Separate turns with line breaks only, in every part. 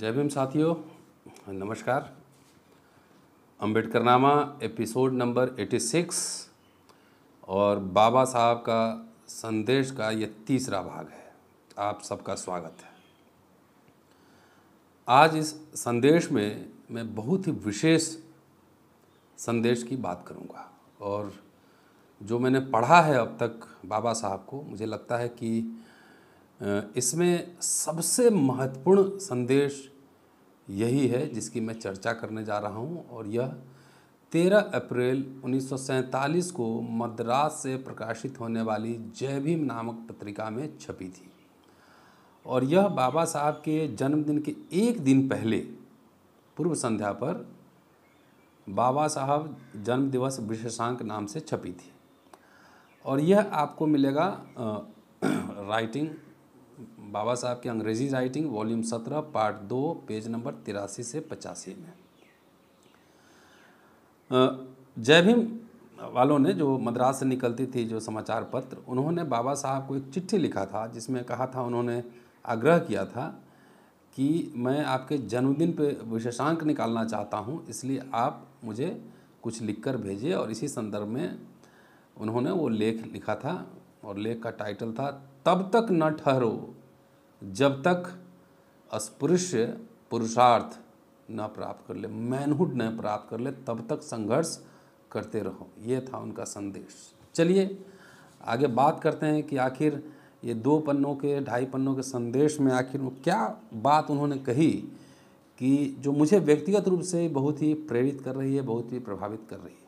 जय भीम साथियों नमस्कार अम्बेडकरनामा नामा एपिसोड नंबर 86 और बाबा साहब का संदेश का ये तीसरा भाग है आप सबका स्वागत है आज इस संदेश में मैं बहुत ही विशेष संदेश की बात करूंगा और जो मैंने पढ़ा है अब तक बाबा साहब को मुझे लगता है कि इसमें सबसे महत्वपूर्ण संदेश यही है जिसकी मैं चर्चा करने जा रहा हूँ और यह 13 अप्रैल उन्नीस को मद्रास से प्रकाशित होने वाली जय भीम नामक पत्रिका में छपी थी और यह बाबा साहब के जन्मदिन के एक दिन पहले पूर्व संध्या पर बाबा साहब जन्म दिवस विशेषांक नाम से छपी थी और यह आपको मिलेगा राइटिंग बाबा साहब की अंग्रेजी राइटिंग वॉल्यूम सत्रह पार्ट दो पेज नंबर तिरासी से पचासी में जय भीम वालों ने जो मद्रास से निकलती थी जो समाचार पत्र उन्होंने बाबा साहब को एक चिट्ठी लिखा था जिसमें कहा था उन्होंने आग्रह किया था कि मैं आपके जन्मदिन पे विशेषांक निकालना चाहता हूँ इसलिए आप मुझे कुछ लिखकर भेजिए और इसी संदर्भ में उन्होंने वो लेख लिखा था और लेख का टाइटल था तब तक न ठहरो जब तक अस्पृश्य पुरुषार्थ न प्राप्त कर ले मैनहुड न प्राप्त कर ले तब तक संघर्ष करते रहो ये था उनका संदेश चलिए आगे बात करते हैं कि आखिर ये दो पन्नों के ढाई पन्नों के संदेश में आखिर वो क्या बात उन्होंने कही कि जो मुझे व्यक्तिगत रूप से बहुत ही प्रेरित कर रही है बहुत ही प्रभावित कर रही है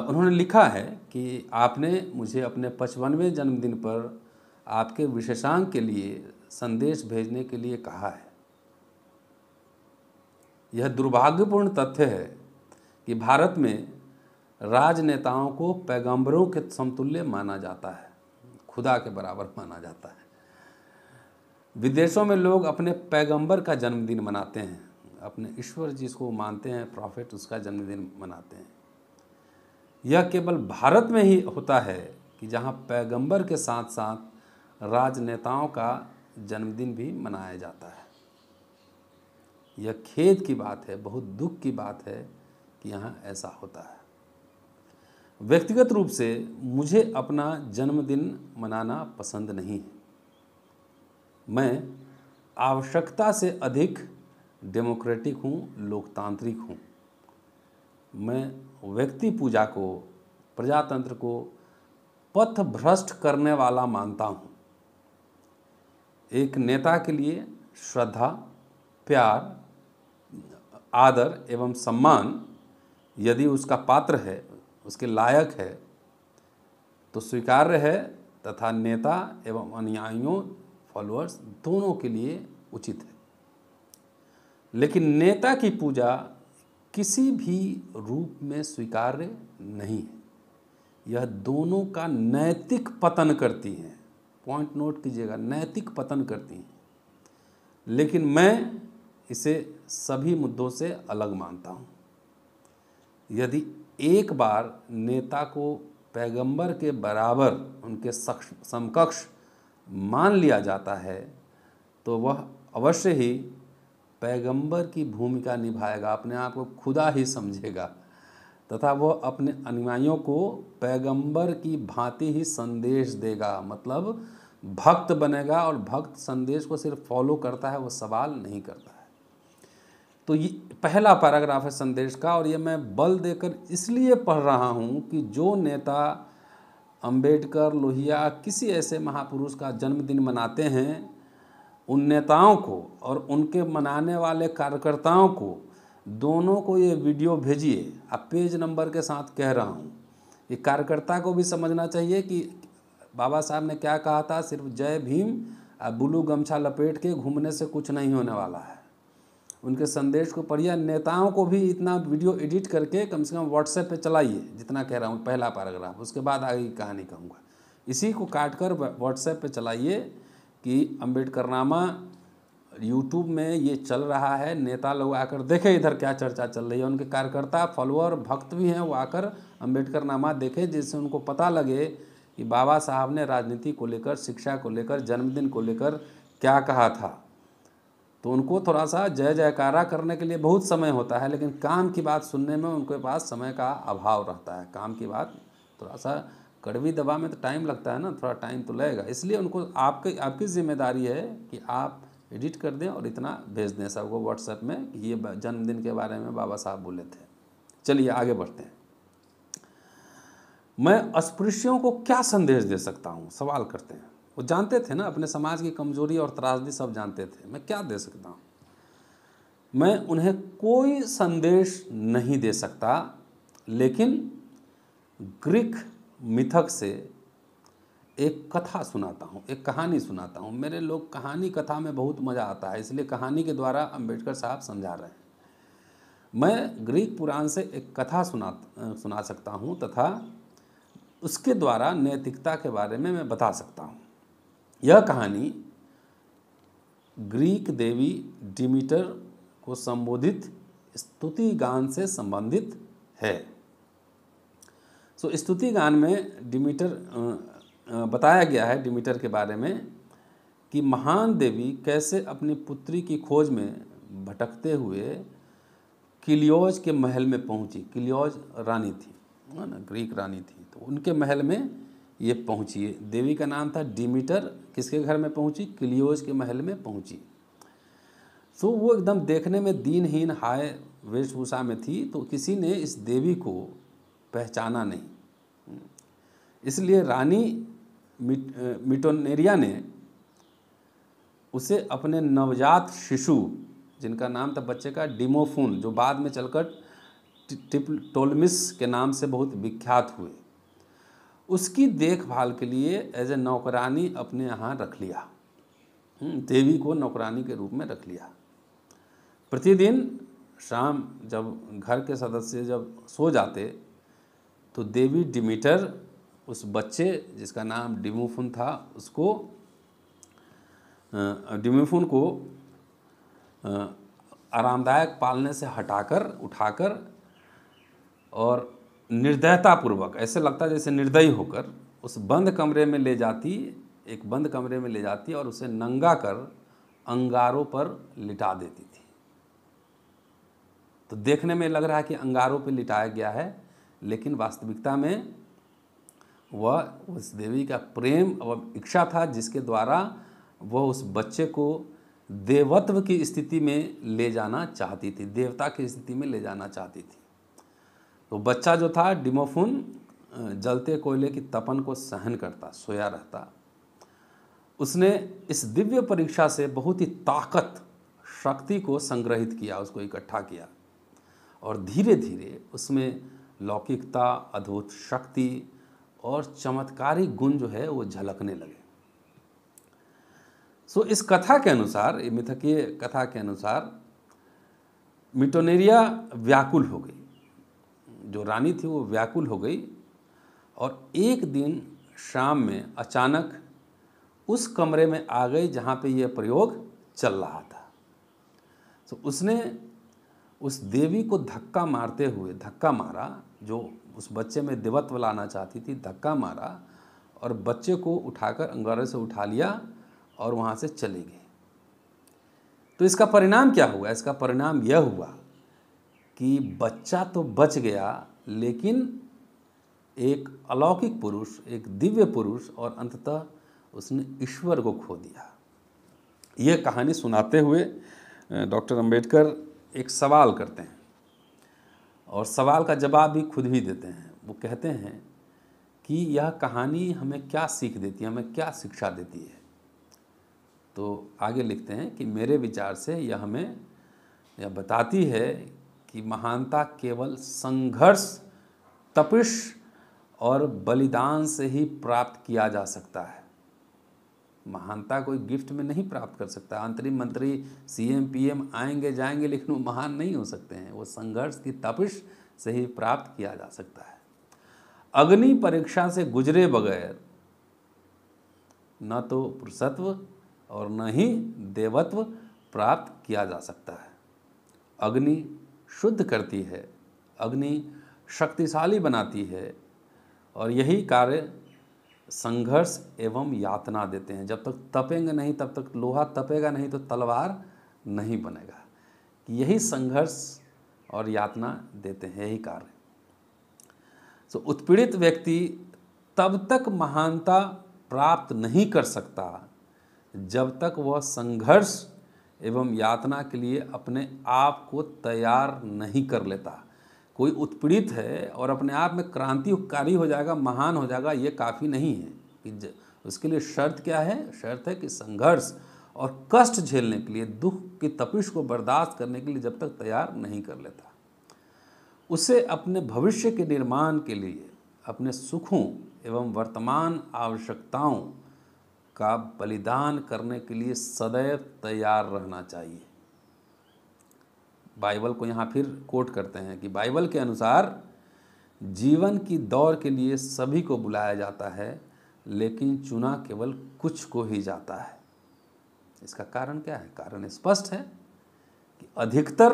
उन्होंने लिखा है कि आपने मुझे अपने पचपनवें जन्मदिन पर आपके विशेषांक के लिए संदेश भेजने के लिए कहा है यह दुर्भाग्यपूर्ण तथ्य है कि भारत में राजनेताओं को पैगंबरों के समतुल्य माना जाता है खुदा के बराबर माना जाता है विदेशों में लोग अपने पैगंबर का जन्मदिन मनाते हैं अपने ईश्वर जिसको मानते हैं प्रॉफिट उसका जन्मदिन मनाते हैं यह केवल भारत में ही होता है कि जहाँ पैगंबर के साथ साथ राजनेताओं का जन्मदिन भी मनाया जाता है यह खेद की बात है बहुत दुख की बात है कि यहाँ ऐसा होता है व्यक्तिगत रूप से मुझे अपना जन्मदिन मनाना पसंद नहीं है मैं आवश्यकता से अधिक डेमोक्रेटिक हूँ लोकतांत्रिक हूँ मैं व्यक्ति पूजा को प्रजातंत्र को पथ भ्रष्ट करने वाला मानता हूँ एक नेता के लिए श्रद्धा प्यार आदर एवं सम्मान यदि उसका पात्र है उसके लायक है तो स्वीकार्य है तथा नेता एवं अनुयायियों फॉलोअर्स दोनों के लिए उचित है लेकिन नेता की पूजा किसी भी रूप में स्वीकार्य नहीं है यह दोनों का नैतिक पतन करती है पॉइंट नोट कीजिएगा नैतिक पतन करती हैं लेकिन मैं इसे सभी मुद्दों से अलग मानता हूँ यदि एक बार नेता को पैगंबर के बराबर उनके समकक्ष मान लिया जाता है तो वह अवश्य ही पैगंबर की भूमिका निभाएगा अपने आप को खुदा ही समझेगा तथा वह अपने अनुयायियों को पैगंबर की भांति ही संदेश देगा मतलब भक्त बनेगा और भक्त संदेश को सिर्फ फॉलो करता है वो सवाल नहीं करता है तो ये पहला पैराग्राफ है संदेश का और ये मैं बल देकर इसलिए पढ़ रहा हूँ कि जो नेता अंबेडकर लोहिया किसी ऐसे महापुरुष का जन्मदिन मनाते हैं उन नेताओं को और उनके मनाने वाले कार्यकर्ताओं को दोनों को ये वीडियो भेजिए अब पेज नंबर के साथ कह रहा हूँ ये कार्यकर्ता को भी समझना चाहिए कि बाबा साहब ने क्या कहा था सिर्फ जय भीम और ब्लू गमछा लपेट के घूमने से कुछ नहीं होने वाला है उनके संदेश को पढ़िए नेताओं को भी इतना वीडियो एडिट करके कम से कम व्हाट्सएप पे चलाइए जितना कह रहा हूँ पहला पैराग्राफ उसके बाद आगे की कहानी कहूँगा इसी को काट कर व्हाट्सएप पर चलाइए कि अम्बेडकर नामा यूट्यूब में ये चल रहा है नेता लोग आकर देखें इधर क्या चर्चा चल रही है उनके कार्यकर्ता फॉलोअर भक्त भी हैं वो आकर अम्बेडकर नामा देखें जिससे उनको पता लगे कि बाबा साहब ने राजनीति को लेकर शिक्षा को लेकर जन्मदिन को लेकर क्या कहा था तो उनको थोड़ा सा जय जयकारा करने के लिए बहुत समय होता है लेकिन काम की बात सुनने में उनके पास समय का अभाव रहता है काम की बात थोड़ा सा कड़वी दवा में तो टाइम लगता है ना थोड़ा टाइम तो लगेगा इसलिए उनको आपके आपकी जिम्मेदारी है कि आप एडिट कर दें और इतना भेज दें सबको व्हाट्सएप में कि ये जन्मदिन के बारे में बाबा साहब बोले थे चलिए आगे बढ़ते हैं मैं अस्पृश्यों को क्या संदेश दे सकता हूँ सवाल करते हैं वो जानते थे ना अपने समाज की कमजोरी और त्रासदी सब जानते थे मैं क्या दे सकता हूँ मैं उन्हें कोई संदेश नहीं दे सकता लेकिन ग्रीक मिथक से एक कथा सुनाता हूँ एक कहानी सुनाता हूँ मेरे लोग कहानी कथा में बहुत मज़ा आता है इसलिए कहानी के द्वारा अंबेडकर साहब समझा रहे हैं मैं ग्रीक पुराण से एक कथा सुना सुना सकता हूँ तथा उसके द्वारा नैतिकता के बारे में मैं बता सकता हूँ यह कहानी ग्रीक देवी डिमीटर को संबोधित स्तुति गान से संबंधित है सो so, स्तुति गान में डिमीटर बताया गया है डिमीटर के बारे में कि महान देवी कैसे अपनी पुत्री की खोज में भटकते हुए किलियोज के महल में पहुंची किलियोज रानी थी है ना ग्रीक रानी थी तो उनके महल में ये पहुंची देवी का नाम था डिमीटर किसके घर में पहुंची किलियोज के महल में पहुंची तो वो एकदम देखने में दीनहीन हाय वेशभूषा में थी तो किसी ने इस देवी को पहचाना नहीं इसलिए रानी मिटोनेरिया ने उसे अपने नवजात शिशु जिनका नाम था बच्चे का डिमोफोन जो बाद में चलकर टिप टोलमिस के नाम से बहुत विख्यात हुए उसकी देखभाल के लिए एज ए नौकरानी अपने यहाँ रख लिया हम्म, देवी को नौकरानी के रूप में रख लिया प्रतिदिन शाम जब घर के सदस्य जब सो जाते तो देवी डिमीटर उस बच्चे जिसका नाम डिमोफोन था उसको डिमोफोन को आरामदायक पालने से हटाकर उठाकर और निर्दयतापूर्वक ऐसे लगता है जैसे निर्दयी होकर उस बंद कमरे में ले जाती एक बंद कमरे में ले जाती और उसे नंगा कर अंगारों पर लिटा देती थी तो देखने में लग रहा है कि अंगारों पर लिटाया गया है लेकिन वास्तविकता में वह उस देवी का प्रेम और इच्छा था जिसके द्वारा वह उस बच्चे को देवत्व की स्थिति में ले जाना चाहती थी देवता की स्थिति में ले जाना चाहती थी तो बच्चा जो था डिमोफुन जलते कोयले की तपन को सहन करता सोया रहता उसने इस दिव्य परीक्षा से बहुत ही ताकत शक्ति को संग्रहित किया उसको इकट्ठा किया और धीरे धीरे उसमें लौकिकता अद्भुत शक्ति और चमत्कारी गुण जो है वो झलकने लगे सो इस कथा के अनुसार मिथकीय कथा के अनुसार मिटोनेरिया व्याकुल हो गई जो रानी थी वो व्याकुल हो गई और एक दिन शाम में अचानक उस कमरे में आ गई जहाँ पे यह प्रयोग चल रहा था तो उसने उस देवी को धक्का मारते हुए धक्का मारा जो उस बच्चे में देवत्व लाना चाहती थी धक्का मारा और बच्चे को उठाकर अंगारे से उठा लिया और वहाँ से चले गए तो इसका परिणाम क्या हुआ इसका परिणाम यह हुआ कि बच्चा तो बच गया लेकिन एक अलौकिक पुरुष एक दिव्य पुरुष और अंततः उसने ईश्वर को खो दिया यह कहानी सुनाते हुए डॉक्टर अंबेडकर एक सवाल करते हैं और सवाल का जवाब भी खुद ही देते हैं वो कहते हैं कि यह कहानी हमें क्या सीख देती है हमें क्या शिक्षा देती है तो आगे लिखते हैं कि मेरे विचार से यह हमें यह बताती है कि महानता केवल संघर्ष तपिश और बलिदान से ही प्राप्त किया जा सकता है महानता कोई गिफ्ट में नहीं प्राप्त कर सकता अंतरिम मंत्री सी एम पी एम आएंगे जाएंगे लेकिन वो महान नहीं हो सकते हैं वो संघर्ष की तपिश से ही प्राप्त किया जा सकता है अग्नि परीक्षा से गुजरे बगैर न तो पुरुषत्व और न ही देवत्व प्राप्त किया जा सकता है अग्नि शुद्ध करती है अग्नि शक्तिशाली बनाती है और यही कार्य संघर्ष एवं यातना देते हैं जब तक तपेंगे नहीं तब तक लोहा तपेगा नहीं तो तलवार नहीं बनेगा यही संघर्ष और यातना देते हैं यही कार्य तो उत्पीड़ित व्यक्ति तब तक महानता प्राप्त नहीं कर सकता जब तक वह संघर्ष एवं यातना के लिए अपने आप को तैयार नहीं कर लेता कोई उत्पीड़ित है और अपने आप में क्रांतिकारी हो जाएगा महान हो जाएगा ये काफ़ी नहीं है कि उसके लिए शर्त क्या है शर्त है कि संघर्ष और कष्ट झेलने के लिए दुख की तपिश को बर्दाश्त करने के लिए जब तक तैयार नहीं कर लेता उसे अपने भविष्य के निर्माण के लिए अपने सुखों एवं वर्तमान आवश्यकताओं का बलिदान करने के लिए सदैव तैयार रहना चाहिए बाइबल को यहाँ फिर कोट करते हैं कि बाइबल के अनुसार जीवन की दौड़ के लिए सभी को बुलाया जाता है लेकिन चुना केवल कुछ को ही जाता है इसका कारण क्या है कारण स्पष्ट है कि अधिकतर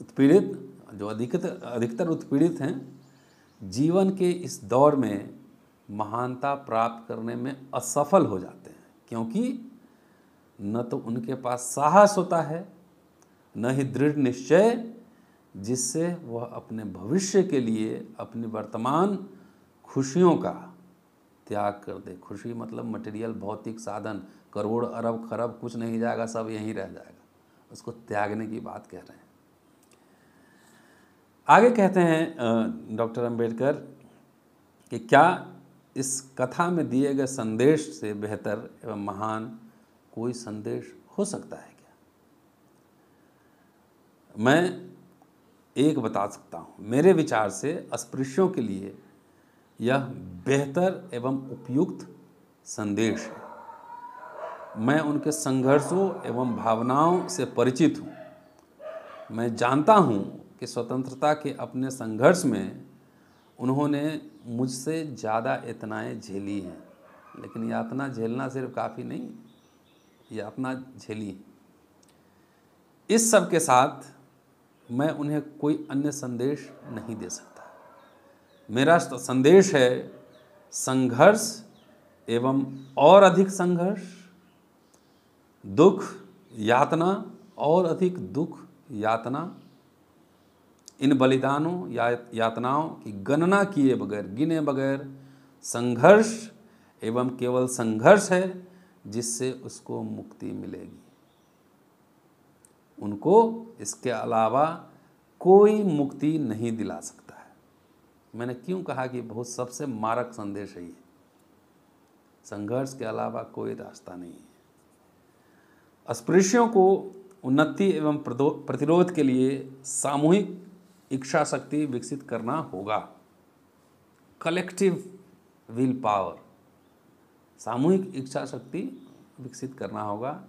उत्पीड़ित जो अधिकतर अधिकतर उत्पीड़ित हैं जीवन के इस दौर में महानता प्राप्त करने में असफल हो जाते हैं क्योंकि न तो उनके पास साहस होता है न ही दृढ़ निश्चय जिससे वह अपने भविष्य के लिए अपनी वर्तमान खुशियों का त्याग कर दे खुशी मतलब मटेरियल भौतिक साधन करोड़ अरब खरब कुछ नहीं जाएगा सब यहीं रह जाएगा उसको त्यागने की बात कह रहे हैं आगे कहते हैं डॉक्टर अंबेडकर कि क्या इस कथा में दिए गए संदेश से बेहतर एवं महान कोई संदेश हो सकता है मैं एक बता सकता हूँ मेरे विचार से अस्पृश्यों के लिए यह बेहतर एवं उपयुक्त संदेश है मैं उनके संघर्षों एवं भावनाओं से परिचित हूँ मैं जानता हूँ कि स्वतंत्रता के अपने संघर्ष में उन्होंने मुझसे ज़्यादा यातनाएँ झेली हैं लेकिन यातना झेलना सिर्फ काफ़ी नहीं यातना झेली इस सब के साथ मैं उन्हें कोई अन्य संदेश नहीं दे सकता मेरा संदेश है संघर्ष एवं और अधिक संघर्ष दुख यातना और अधिक दुख यातना इन बलिदानों या यातनाओं की गणना किए बगैर गिने बगैर संघर्ष एवं केवल संघर्ष है जिससे उसको मुक्ति मिलेगी उनको इसके अलावा कोई मुक्ति नहीं दिला सकता है मैंने क्यों कहा कि बहुत सबसे मारक संदेश है ये संघर्ष के अलावा कोई रास्ता नहीं है अस्पृश्यों को उन्नति एवं प्रतिरोध के लिए सामूहिक इच्छा शक्ति विकसित करना होगा कलेक्टिव विल पावर सामूहिक इच्छा शक्ति विकसित करना होगा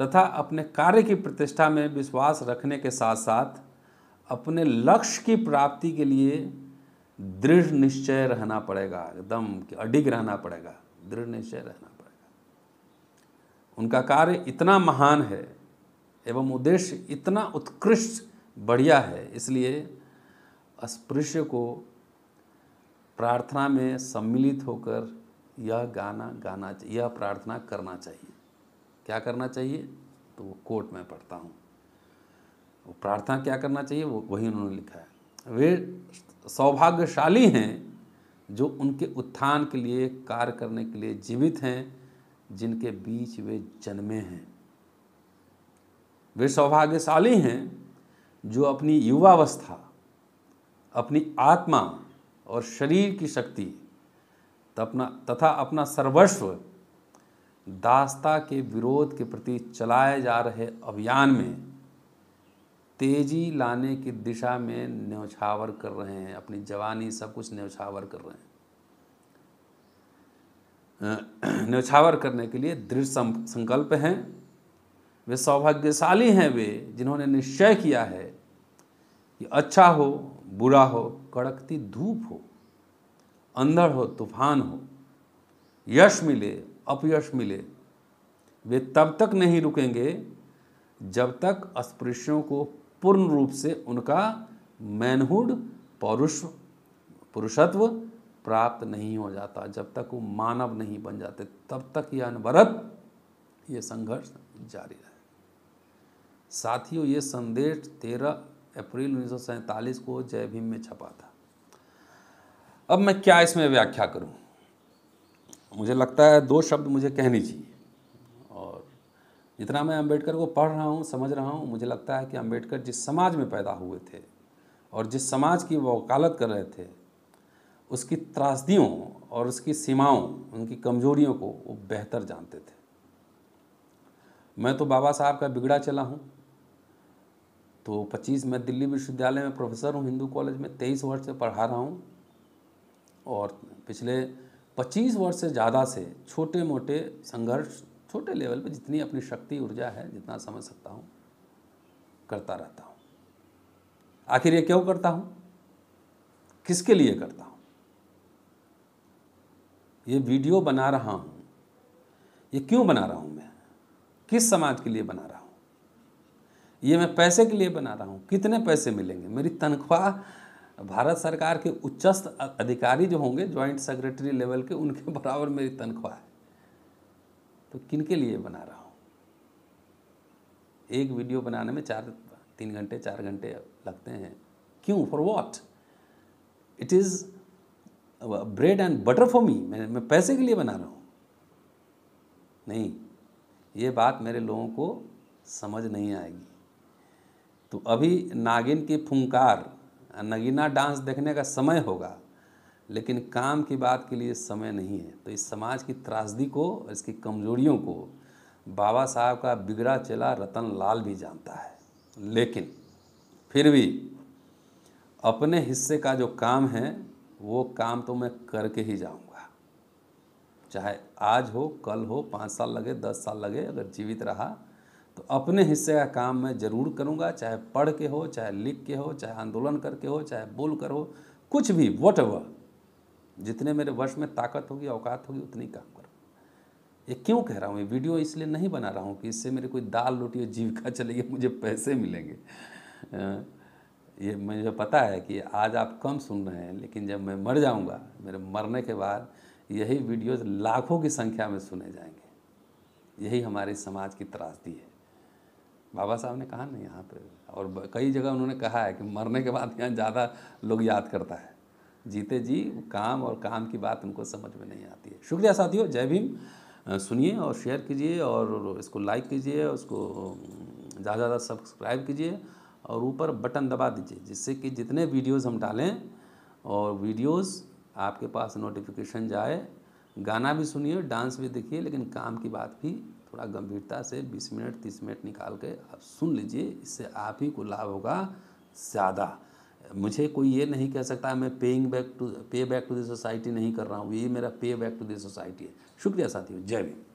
तथा अपने कार्य की प्रतिष्ठा में विश्वास रखने के साथ साथ अपने लक्ष्य की प्राप्ति के लिए दृढ़ निश्चय रहना पड़ेगा एकदम अडिग रहना पड़ेगा दृढ़ निश्चय रहना पड़ेगा उनका कार्य इतना महान है एवं उद्देश्य इतना उत्कृष्ट बढ़िया है इसलिए अस्पृश्य को प्रार्थना में सम्मिलित होकर यह गाना गाना यह प्रार्थना करना चाहिए क्या करना चाहिए तो वो कोर्ट में पढ़ता हूँ वो प्रार्थना क्या करना चाहिए वो वही उन्होंने लिखा है वे सौभाग्यशाली हैं जो उनके उत्थान के लिए कार्य करने के लिए जीवित हैं जिनके बीच वे जन्मे हैं वे सौभाग्यशाली हैं जो अपनी युवावस्था अपनी आत्मा और शरीर की शक्ति तथा अपना सर्वस्व दास्ता के विरोध के प्रति चलाए जा रहे अभियान में तेजी लाने की दिशा में न्यौछावर कर रहे हैं अपनी जवानी सब कुछ न्यौछावर कर रहे हैं न्यौछावर करने के लिए दृढ़ संकल्प हैं वे सौभाग्यशाली हैं वे जिन्होंने निश्चय किया है कि अच्छा हो बुरा हो कड़कती धूप हो अंधड़ हो तूफान हो यश मिले अपयश मिले वे तब तक नहीं रुकेंगे जब तक अस्पृश्यों को पूर्ण रूप से उनका मैनहुड पौरुष पुरुषत्व प्राप्त नहीं हो जाता जब तक वो मानव नहीं बन जाते तब तक यह अनवरत ये संघर्ष जारी रहे साथियों ये संदेश 13 अप्रैल उन्नीस को जय भीम में छपा था अब मैं क्या इसमें व्याख्या करूं मुझे लगता है दो शब्द मुझे कहने चाहिए और जितना मैं अंबेडकर को पढ़ रहा हूँ समझ रहा हूँ मुझे लगता है कि अंबेडकर जिस समाज में पैदा हुए थे और जिस समाज की वकालत कर रहे थे उसकी त्रासदियों और उसकी सीमाओं उनकी कमजोरियों को वो बेहतर जानते थे मैं तो बाबा साहब का बिगड़ा चला हूँ तो 25 मैं दिल्ली विश्वविद्यालय में प्रोफेसर हूँ हिंदू कॉलेज में 23 वर्ष से पढ़ा रहा हूँ और पिछले पच्चीस वर्ष से ज़्यादा से छोटे मोटे संघर्ष छोटे लेवल पे जितनी अपनी शक्ति ऊर्जा है जितना समझ सकता हूँ करता रहता हूँ आखिर ये क्यों करता हूँ किसके लिए करता हूँ ये वीडियो बना रहा हूँ ये क्यों बना रहा हूँ मैं किस समाज के लिए बना रहा हूँ ये मैं पैसे के लिए बना रहा हूँ कितने पैसे मिलेंगे मेरी तनख्वाह भारत सरकार के उच्चस्थ अधिकारी जो होंगे ज्वाइंट सेक्रेटरी लेवल के उनके बराबर मेरी तनख्वाह है तो किन के लिए बना रहा हूँ एक वीडियो बनाने में चार तीन घंटे चार घंटे लगते हैं क्यों for what it is bread and butter for me मैं मैं पैसे के लिए बना रहा हूँ नहीं ये बात मेरे लोगों को समझ नहीं आएगी तो अभी नागिन की फुंकार नगीना डांस देखने का समय होगा लेकिन काम की बात के लिए समय नहीं है तो इस समाज की त्रासदी को इसकी कमजोरियों को बाबा साहब का बिगड़ा चला रतन लाल भी जानता है लेकिन फिर भी अपने हिस्से का जो काम है वो काम तो मैं करके ही जाऊंगा चाहे आज हो कल हो पाँच साल लगे दस साल लगे अगर जीवित रहा तो अपने हिस्से का काम मैं ज़रूर करूँगा चाहे पढ़ के हो चाहे लिख के हो चाहे आंदोलन करके हो चाहे बोल कर हो कुछ भी वट जितने मेरे वश में ताकत होगी औकात होगी उतनी काम करूँ ये क्यों कह रहा हूँ ये वीडियो इसलिए नहीं बना रहा हूँ कि इससे मेरे कोई दाल रोटी और जीविका चलेगी मुझे पैसे मिलेंगे ये मुझे पता है कि आज आप कम सुन रहे हैं लेकिन जब मैं मर जाऊँगा मेरे मरने के बाद यही वीडियोज़ लाखों की संख्या में सुने जाएंगे यही हमारे समाज की त्रासदी है बाबा साहब ने कहा ना यहाँ पे और कई जगह उन्होंने कहा है कि मरने के बाद यहाँ ज़्यादा लोग याद करता है जीते जी काम और काम की बात उनको समझ में नहीं आती है शुक्रिया साथियों जय भीम सुनिए और शेयर कीजिए और इसको लाइक कीजिए उसको ज़्यादा ज़्यादा सब्सक्राइब कीजिए और ऊपर बटन दबा दीजिए जिससे कि जितने वीडियोस हम डालें और वीडियोस आपके पास नोटिफिकेशन जाए गाना भी सुनिए डांस भी देखिए लेकिन काम की बात भी थोड़ा गंभीरता से बीस मिनट तीस मिनट निकाल के आप सुन लीजिए इससे आप ही को लाभ होगा ज़्यादा मुझे कोई ये नहीं कह सकता मैं paying back to pay back to the society नहीं कर रहा हूँ ये मेरा पे बैक टू द सोसाइटी है शुक्रिया साथियों जय भीम